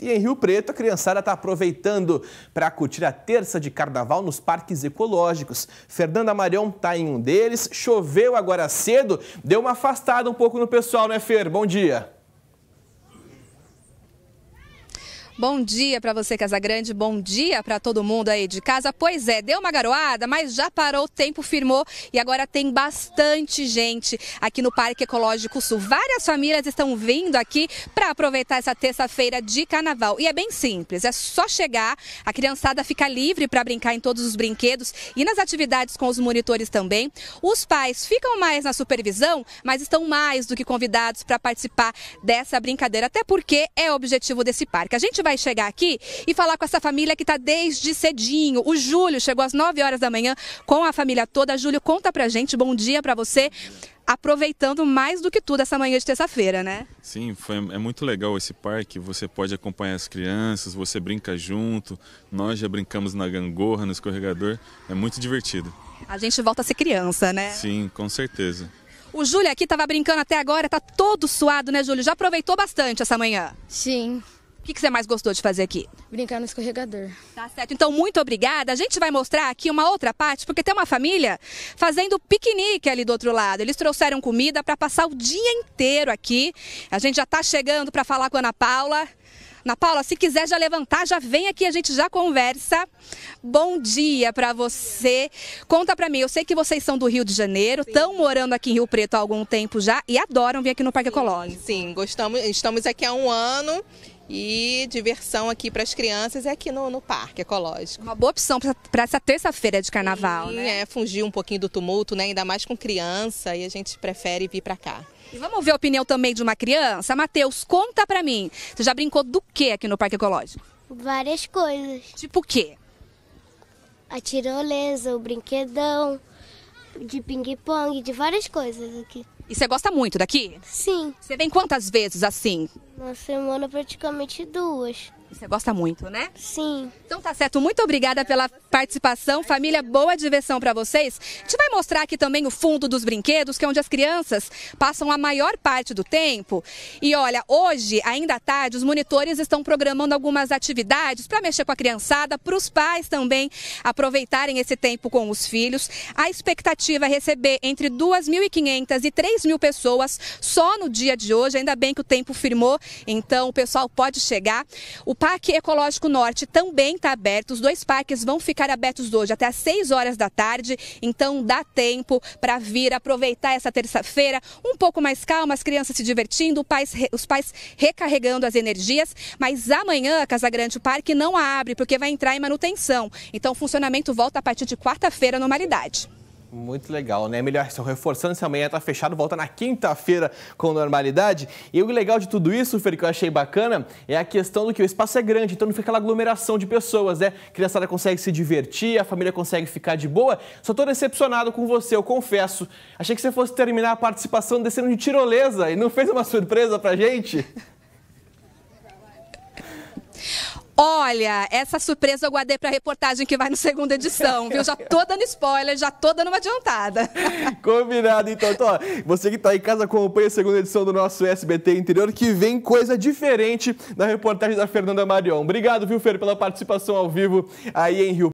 E em Rio Preto, a criançada está aproveitando para curtir a terça de carnaval nos parques ecológicos. Fernanda Marion está em um deles, choveu agora cedo, deu uma afastada um pouco no pessoal, né, Fer? Bom dia. Bom dia para você, casa grande. Bom dia para todo mundo aí de casa. Pois é, deu uma garoada, mas já parou, o tempo firmou e agora tem bastante gente aqui no Parque Ecológico Sul. Várias famílias estão vindo aqui para aproveitar essa terça-feira de carnaval. E é bem simples, é só chegar, a criançada fica livre para brincar em todos os brinquedos e nas atividades com os monitores também. Os pais ficam mais na supervisão, mas estão mais do que convidados para participar dessa brincadeira, até porque é o objetivo desse parque. A gente vai chegar aqui e falar com essa família que está desde cedinho. O Júlio chegou às 9 horas da manhã com a família toda. Júlio, conta pra gente, bom dia para você. Aproveitando mais do que tudo essa manhã de terça-feira, né? Sim, foi, é muito legal esse parque. Você pode acompanhar as crianças, você brinca junto. Nós já brincamos na gangorra, no escorregador. É muito divertido. A gente volta a ser criança, né? Sim, com certeza. O Júlio aqui estava brincando até agora, tá todo suado, né, Júlio? Já aproveitou bastante essa manhã? Sim. O que, que você mais gostou de fazer aqui? Brincar no escorregador. Tá certo. Então, muito obrigada. A gente vai mostrar aqui uma outra parte, porque tem uma família fazendo piquenique ali do outro lado. Eles trouxeram comida para passar o dia inteiro aqui. A gente já está chegando para falar com a Ana Paula. Ana Paula, se quiser já levantar, já vem aqui, a gente já conversa. Bom dia para você. Conta para mim, eu sei que vocês são do Rio de Janeiro, estão morando aqui em Rio Preto há algum tempo já e adoram vir aqui no Parque Ecológico. Sim, gostamos, estamos aqui há um ano e diversão aqui para as crianças é aqui no, no parque ecológico. Uma boa opção para essa terça-feira de carnaval, Sim, né? É, fugir um pouquinho do tumulto, né? Ainda mais com criança e a gente prefere vir para cá. E vamos ver a opinião também de uma criança? Matheus, conta para mim. Você já brincou do que aqui no parque ecológico? Várias coisas. Tipo o quê? A tirolesa, o brinquedão, de ping-pong, de várias coisas aqui. E você gosta muito daqui? Sim. Você vem quantas vezes assim? Na semana praticamente duas. Você gosta muito, né? Sim. Então tá certo. Muito obrigada pela participação. Família, boa diversão para vocês. A gente vai mostrar aqui também o fundo dos brinquedos, que é onde as crianças passam a maior parte do tempo. E olha, hoje, ainda à tarde, os monitores estão programando algumas atividades para mexer com a criançada, para os pais também aproveitarem esse tempo com os filhos. A expectativa é receber entre 2.500 e 3.000 pessoas só no dia de hoje. Ainda bem que o tempo firmou, então o pessoal pode chegar. O Parque Ecológico Norte também está aberto. Os dois parques vão ficar abertos hoje até às 6 horas da tarde. Então dá tempo para vir aproveitar essa terça-feira um pouco mais calma, as crianças se divertindo, pais, os pais recarregando as energias. Mas amanhã a Casa Grande Parque não abre porque vai entrar em manutenção. Então o funcionamento volta a partir de quarta-feira normalidade. Muito legal, né, Melhor Melhorson? Reforçando, se amanhã tá fechado, volta na quinta-feira com normalidade. E o legal de tudo isso, Fer, que eu achei bacana, é a questão do que o espaço é grande, então não fica aquela aglomeração de pessoas, né? A criançada consegue se divertir, a família consegue ficar de boa. Só tô decepcionado com você, eu confesso. Achei que você fosse terminar a participação descendo de tirolesa e não fez uma surpresa pra gente? Olha, essa surpresa eu guardei para a reportagem que vai na segunda edição, viu? Já tô dando spoiler, já tô dando uma adiantada. Combinado, então. então você que está em casa acompanha a segunda edição do nosso SBT Interior, que vem coisa diferente da reportagem da Fernanda Marion. Obrigado, viu, Fer, pela participação ao vivo aí em Rio